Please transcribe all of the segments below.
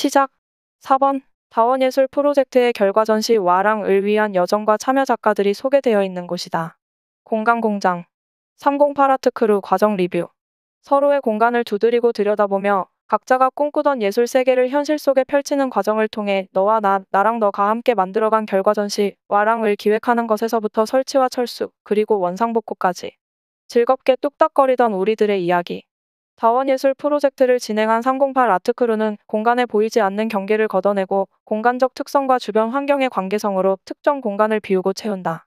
시작 4번 다원예술 프로젝트의 결과 전시 와랑을 위한 여정과 참여 작가들이 소개되어 있는 곳이다. 공간공장 308 아트크루 과정 리뷰 서로의 공간을 두드리고 들여다보며 각자가 꿈꾸던 예술 세계를 현실 속에 펼치는 과정을 통해 너와 나, 나랑 너가 함께 만들어간 결과 전시 와랑을 기획하는 것에서부터 설치와 철수 그리고 원상복구까지 즐겁게 뚝딱거리던 우리들의 이야기 다원예술 프로젝트를 진행한 308 아트크루는 공간에 보이지 않는 경계를 걷어내고 공간적 특성과 주변 환경의 관계성으로 특정 공간을 비우고 채운다.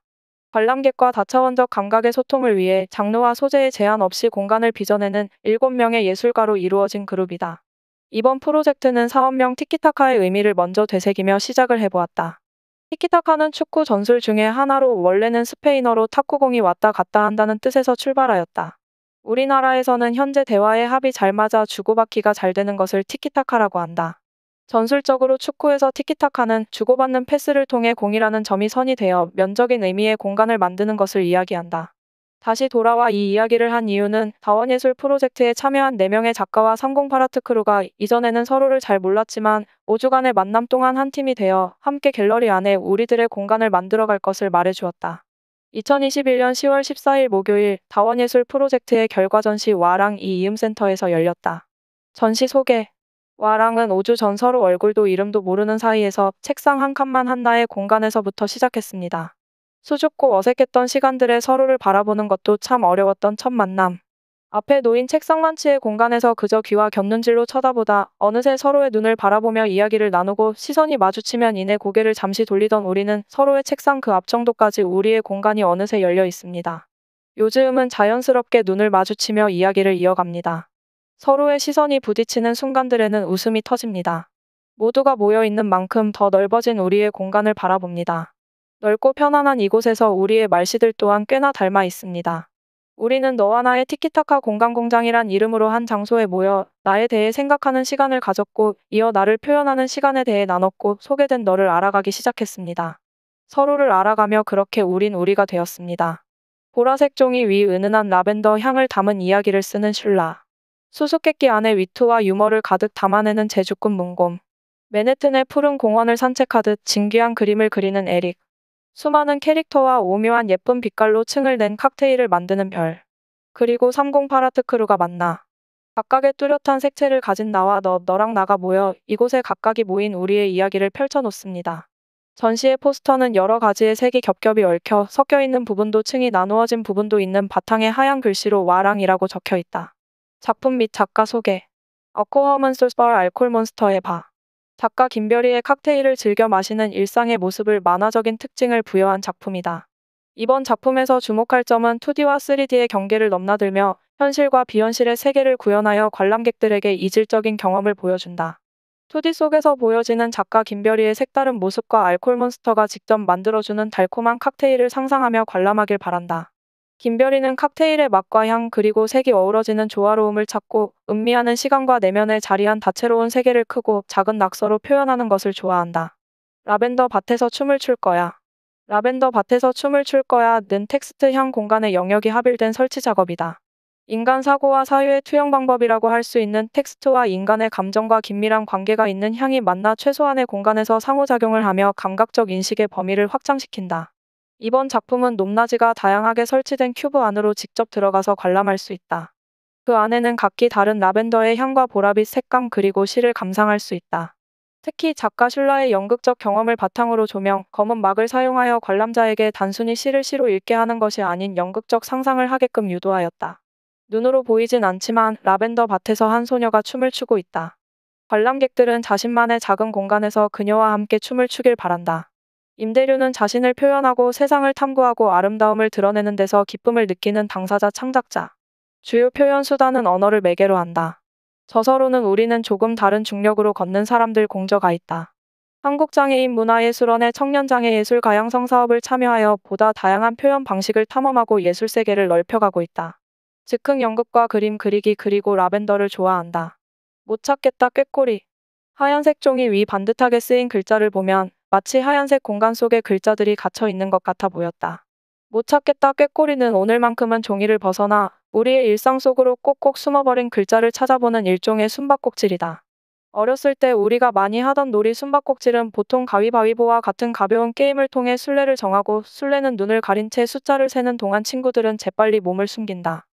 관람객과 다차원적 감각의 소통을 위해 장르와 소재의 제한 없이 공간을 빚어내는 7명의 예술가로 이루어진 그룹이다. 이번 프로젝트는 사업명 티키타카의 의미를 먼저 되새기며 시작을 해보았다. 티키타카는 축구 전술 중에 하나로 원래는 스페인어로 탁구공이 왔다 갔다 한다는 뜻에서 출발하였다. 우리나라에서는 현재 대화의 합이 잘 맞아 주고받기가 잘 되는 것을 티키타카라고 한다. 전술적으로 축구에서 티키타카는 주고받는 패스를 통해 공이라는 점이 선이 되어 면적인 의미의 공간을 만드는 것을 이야기한다. 다시 돌아와 이 이야기를 한 이유는 다원예술 프로젝트에 참여한 4명의 작가와 상공 파라트크루가 이전에는 서로를 잘 몰랐지만 5주간의 만남 동안 한 팀이 되어 함께 갤러리 안에 우리들의 공간을 만들어갈 것을 말해주었다. 2021년 10월 14일 목요일 다원예술 프로젝트의 결과 전시 와랑 이이음센터에서 열렸다. 전시 소개 와랑은 5주 전 서로 얼굴도 이름도 모르는 사이에서 책상 한 칸만 한나의 공간에서부터 시작했습니다. 수줍고 어색했던 시간들의 서로를 바라보는 것도 참 어려웠던 첫 만남. 앞에 놓인 책상만치의 공간에서 그저 귀와 겹눈질로 쳐다보다 어느새 서로의 눈을 바라보며 이야기를 나누고 시선이 마주치면 이내 고개를 잠시 돌리던 우리는 서로의 책상 그 앞 정도까지 우리의 공간이 어느새 열려 있습니다. 요즘은 자연스럽게 눈을 마주치며 이야기를 이어갑니다. 서로의 시선이 부딪히는 순간들에는 웃음이 터집니다. 모두가 모여 있는 만큼 더 넓어진 우리의 공간을 바라봅니다. 넓고 편안한 이곳에서 우리의 말씨들 또한 꽤나 닮아 있습니다. 우리는 너와 나의 티키타카 공간공장이란 이름으로 한 장소에 모여 나에 대해 생각하는 시간을 가졌고 이어 나를 표현하는 시간에 대해 나눴고 소개된 너를 알아가기 시작했습니다. 서로를 알아가며 그렇게 우린 우리가 되었습니다. 보라색 종이 위 은은한 라벤더 향을 담은 이야기를 쓰는 슐라. 수수께끼 안에 위트와 유머를 가득 담아내는 제주꾼 문곰. 맨해튼의 푸른 공원을 산책하듯 진귀한 그림을 그리는 에릭. 수많은 캐릭터와 오묘한 예쁜 빛깔로 층을 낸 칵테일을 만드는 별. 그리고 308 아트크루가 만나. 각각의 뚜렷한 색채를 가진 나와 너, 너랑 나가 모여 이곳에 각각이 모인 우리의 이야기를 펼쳐놓습니다. 전시의 포스터는 여러 가지의 색이 겹겹이 얽혀 섞여 있는 부분도 층이 나누어진 부분도 있는 바탕에 하얀 글씨로 와랑이라고 적혀 있다. 작품 및 작가 소개 어코허먼 솔스벌 알콜 몬스터의 바 작가 김별이의 칵테일을 즐겨 마시는 일상의 모습을 만화적인 특징을 부여한 작품이다. 이번 작품에서 주목할 점은 2D와 3D의 경계를 넘나들며 현실과 비현실의 세계를 구현하여 관람객들에게 이질적인 경험을 보여준다. 2D 속에서 보여지는 작가 김별이의 색다른 모습과 알콜 몬스터가 직접 만들어주는 달콤한 칵테일을 상상하며 관람하길 바란다. 김별이는 칵테일의 맛과 향 그리고 색이 어우러지는 조화로움을 찾고 음미하는 시간과 내면에 자리한 다채로운 세계를 크고 작은 낙서로 표현하는 것을 좋아한다. 라벤더 밭에서 춤을 출 거야. 라벤더 밭에서 춤을 출 거야는 텍스트 향 공간의 영역이 합일된 설치 작업이다. 인간 사고와 사유의 투영 방법이라고 할 수 있는 텍스트와 인간의 감정과 긴밀한 관계가 있는 향이 만나 최소한의 공간에서 상호작용을 하며 감각적 인식의 범위를 확장시킨다. 이번 작품은 높낮이가 다양하게 설치된 큐브 안으로 직접 들어가서 관람할 수 있다. 그 안에는 각기 다른 라벤더의 향과 보라빛 색감 그리고 실을 감상할 수 있다. 특히 작가 슐라의 연극적 경험을 바탕으로 조명, 검은 막을 사용하여 관람자에게 단순히 시를 시로 읽게 하는 것이 아닌 연극적 상상을 하게끔 유도하였다. 눈으로 보이진 않지만 라벤더 밭에서 한 소녀가 춤을 추고 있다. 관람객들은 자신만의 작은 공간에서 그녀와 함께 춤을 추길 바란다. 임대료는 자신을 표현하고 세상을 탐구하고 아름다움을 드러내는 데서 기쁨을 느끼는 당사자 창작자. 주요 표현 수단은 언어를 매개로 한다. 저서로는 우리는 조금 다른 중력으로 걷는 사람들 공저가 있다. 한국장애인 문화예술원의 청년장애 예술 가양성 사업을 참여하여 보다 다양한 표현 방식을 탐험하고 예술 세계를 넓혀가고 있다. 즉흥 연극과 그림 그리기 그리고 라벤더를 좋아한다. 못 찾겠다 꾀꼬리. 하얀색 종이 위 반듯하게 쓰인 글자를 보면 마치 하얀색 공간 속에 글자들이 갇혀 있는 것 같아 보였다. 못 찾겠다 꾀꼬리는 오늘만큼은 종이를 벗어나 우리의 일상 속으로 꼭꼭 숨어버린 글자를 찾아보는 일종의 숨바꼭질이다. 어렸을 때 우리가 많이 하던 놀이 숨바꼭질은 보통 가위바위보와 같은 가벼운 게임을 통해 술래를 정하고 술래는 눈을 가린 채 숫자를 세는 동안 친구들은 재빨리 몸을 숨긴다.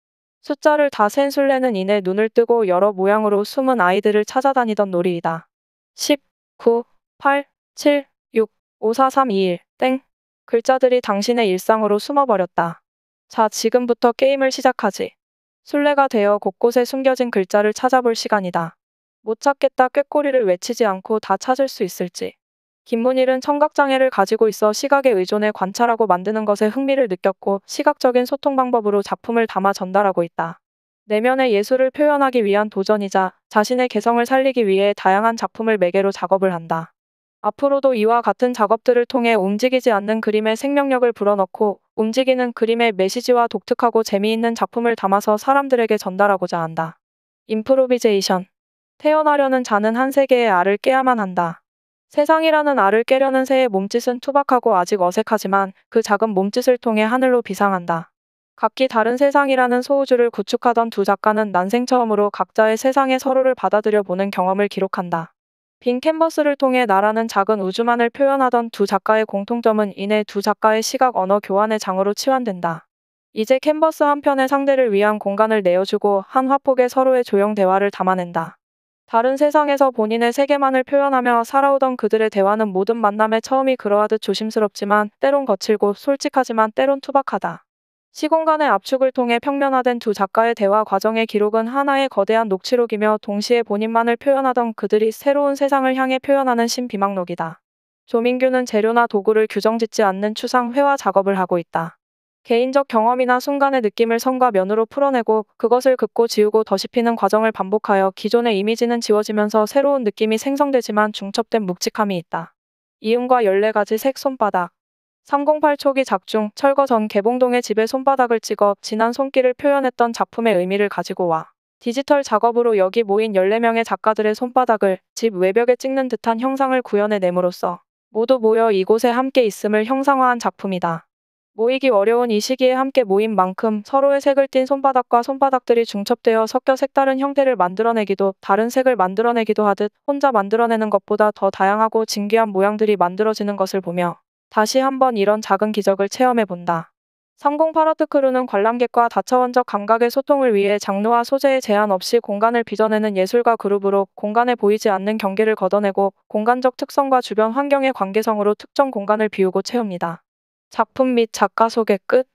숫자를 다 센 술래는 이내 눈을 뜨고 여러 모양으로 숨은 아이들을 찾아다니던 놀이이다. 10, 9, 8, 7, 54321, 땡. 글자들이 당신의 일상으로 숨어버렸다. 자, 지금부터 게임을 시작하지. 술래가 되어 곳곳에 숨겨진 글자를 찾아볼 시간이다. 못 찾겠다 꾀꼬리를 외치지 않고 다 찾을 수 있을지. 김문일은 청각장애를 가지고 있어 시각에 의존해 관찰하고 만드는 것에 흥미를 느꼈고 시각적인 소통 방법으로 작품을 담아 전달하고 있다. 내면의 예술을 표현하기 위한 도전이자 자신의 개성을 살리기 위해 다양한 작품을 매개로 작업을 한다. 앞으로도 이와 같은 작업들을 통해 움직이지 않는 그림의 생명력을 불어넣고 움직이는 그림의 메시지와 독특하고 재미있는 작품을 담아서 사람들에게 전달하고자 한다. 임프로비제이션 태어나려는 자는 한 세계의 알을 깨야만 한다. 세상이라는 알을 깨려는 새의 몸짓은 투박하고 아직 어색하지만 그 작은 몸짓을 통해 하늘로 비상한다. 각기 다른 세상이라는 소우주를 구축하던 두 작가는 난생 처음으로 각자의 세상의 서로를 받아들여 보는 경험을 기록한다. 빈 캔버스를 통해 나라는 작은 우주만을 표현하던 두 작가의 공통점은 이내 두 작가의 시각 언어 교환의 장으로 치환된다. 이제 캔버스 한편에 상대를 위한 공간을 내어주고 한 화폭에 서로의 조형 대화를 담아낸다. 다른 세상에서 본인의 세계만을 표현하며 살아오던 그들의 대화는 모든 만남의 처음이 그러하듯 조심스럽지만 때론 거칠고 솔직하지만 때론 투박하다. 시공간의 압축을 통해 평면화된 두 작가의 대화 과정의 기록은 하나의 거대한 녹취록이며 동시에 본인만을 표현하던 그들이 새로운 세상을 향해 표현하는 신비망록이다. 조민규는 재료나 도구를 규정짓지 않는 추상 회화 작업을 하고 있다. 개인적 경험이나 순간의 느낌을 선과 면으로 풀어내고 그것을 긋고 지우고 더씹히는 과정을 반복하여 기존의 이미지는 지워지면서 새로운 느낌이 생성되지만 중첩된 묵직함이 있다. 이음과 14가지 색 손바닥, 308 초기 작중 철거 전 개봉동의 집에 손바닥을 찍어 진한 손길을 표현했던 작품의 의미를 가지고 와 디지털 작업으로 여기 모인 14명의 작가들의 손바닥을 집 외벽에 찍는 듯한 형상을 구현해냄으로써 모두 모여 이곳에 함께 있음을 형상화한 작품이다. 모이기 어려운 이 시기에 함께 모인 만큼 서로의 색을 띤 손바닥과 손바닥들이 중첩되어 섞여 색다른 형태를 만들어내기도 다른 색을 만들어내기도 하듯 혼자 만들어내는 것보다 더 다양하고 진귀한 모양들이 만들어지는 것을 보며 다시 한번 이런 작은 기적을 체험해본다. 30 파라트 크루는 관람객과 다차원적 감각의 소통을 위해 장르와 소재의 제한 없이 공간을 빚어내는 예술가 그룹으로 공간에 보이지 않는 경계를 걷어내고 공간적 특성과 주변 환경의 관계성으로 특정 공간을 비우고 채웁니다. 작품 및 작가 소개 끝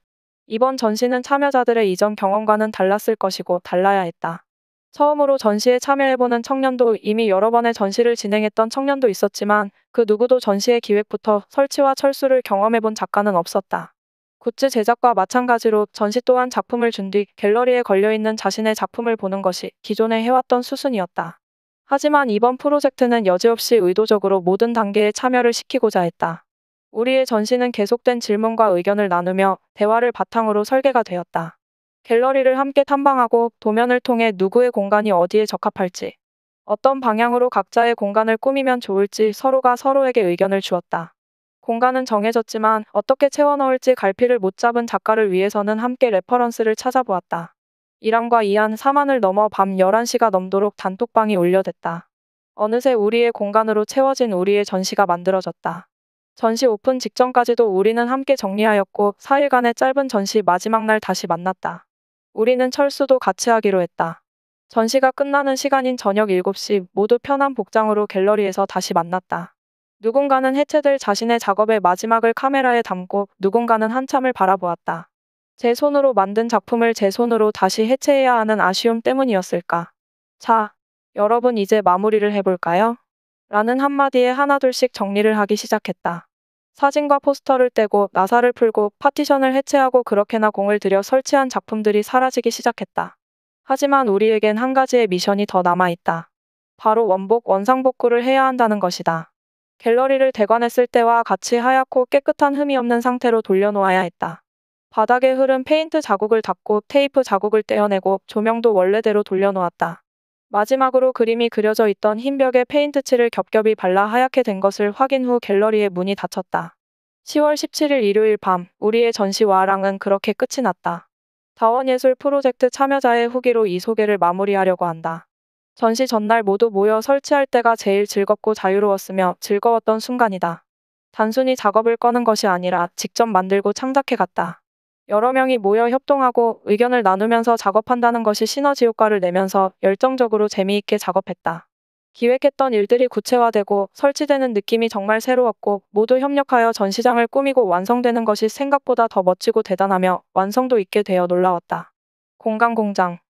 이번 전시는 참여자들의 이전 경험과는 달랐을 것이고 달라야 했다. 처음으로 전시에 참여해보는 청년도 이미 여러 번의 전시를 진행했던 청년도 있었지만 그 누구도 전시의 기획부터 설치와 철수를 경험해본 작가는 없었다. 굿즈 제작과 마찬가지로 전시 또한 작품을 준 뒤 갤러리에 걸려있는 자신의 작품을 보는 것이 기존에 해왔던 수순이었다. 하지만 이번 프로젝트는 여지없이 의도적으로 모든 단계에 참여를 시키고자 했다. 우리의 전시는 계속된 질문과 의견을 나누며 대화를 바탕으로 설계가 되었다. 갤러리를 함께 탐방하고 도면을 통해 누구의 공간이 어디에 적합할지, 어떤 방향으로 각자의 공간을 꾸미면 좋을지 서로가 서로에게 의견을 주었다. 공간은 정해졌지만 어떻게 채워넣을지 갈피를 못 잡은 작가를 위해서는 함께 레퍼런스를 찾아보았다. 이란과이한 4만을 넘어 밤 11시가 넘도록 단톡방이 올려댔다 어느새 우리의 공간으로 채워진 우리의 전시가 만들어졌다. 전시 오픈 직전까지도 우리는 함께 정리하였고 4일간의 짧은 전시 마지막 날 다시 만났다. 우리는 철수도 같이 하기로 했다. 전시가 끝나는 시간인 저녁 7시 모두 편한 복장으로 갤러리에서 다시 만났다. 누군가는 해체될 자신의 작업의 마지막을 카메라에 담고 누군가는 한참을 바라보았다. 제 손으로 만든 작품을 제 손으로 다시 해체해야 하는 아쉬움 때문이었을까. 자, 여러분 이제 마무리를 해볼까요? 라는 한마디에 하나둘씩 정리를 하기 시작했다. 사진과 포스터를 떼고 나사를 풀고 파티션을 해체하고 그렇게나 공을 들여 설치한 작품들이 사라지기 시작했다. 하지만 우리에겐 한 가지의 미션이 더 남아있다. 바로 원복 원상복구를 해야 한다는 것이다. 갤러리를 대관했을 때와 같이 하얗고 깨끗한 흠이 없는 상태로 돌려놓아야 했다. 바닥에 흐른 페인트 자국을 닦고 테이프 자국을 떼어내고 조명도 원래대로 돌려놓았다. 마지막으로 그림이 그려져 있던 흰 벽에 페인트칠을 겹겹이 발라 하얗게 된 것을 확인 후 갤러리의 문이 닫혔다. 10월 17일 일요일 밤 우리의 전시와랑은 그렇게 끝이 났다. 다원예술 프로젝트 참여자의 후기로 이 소개를 마무리하려고 한다. 전시 전날 모두 모여 설치할 때가 제일 즐겁고 자유로웠으며 즐거웠던 순간이다. 단순히 작업을 꺼는 것이 아니라 직접 만들고 창작해 갔다. 여러 명이 모여 협동하고 의견을 나누면서 작업한다는 것이 시너지 효과를 내면서 열정적으로 재미있게 작업했다. 기획했던 일들이 구체화되고 설치되는 느낌이 정말 새로웠고 모두 협력하여 전시장을 꾸미고 완성되는 것이 생각보다 더 멋지고 대단하며 완성도 있게 되어 놀라웠다. 공간공장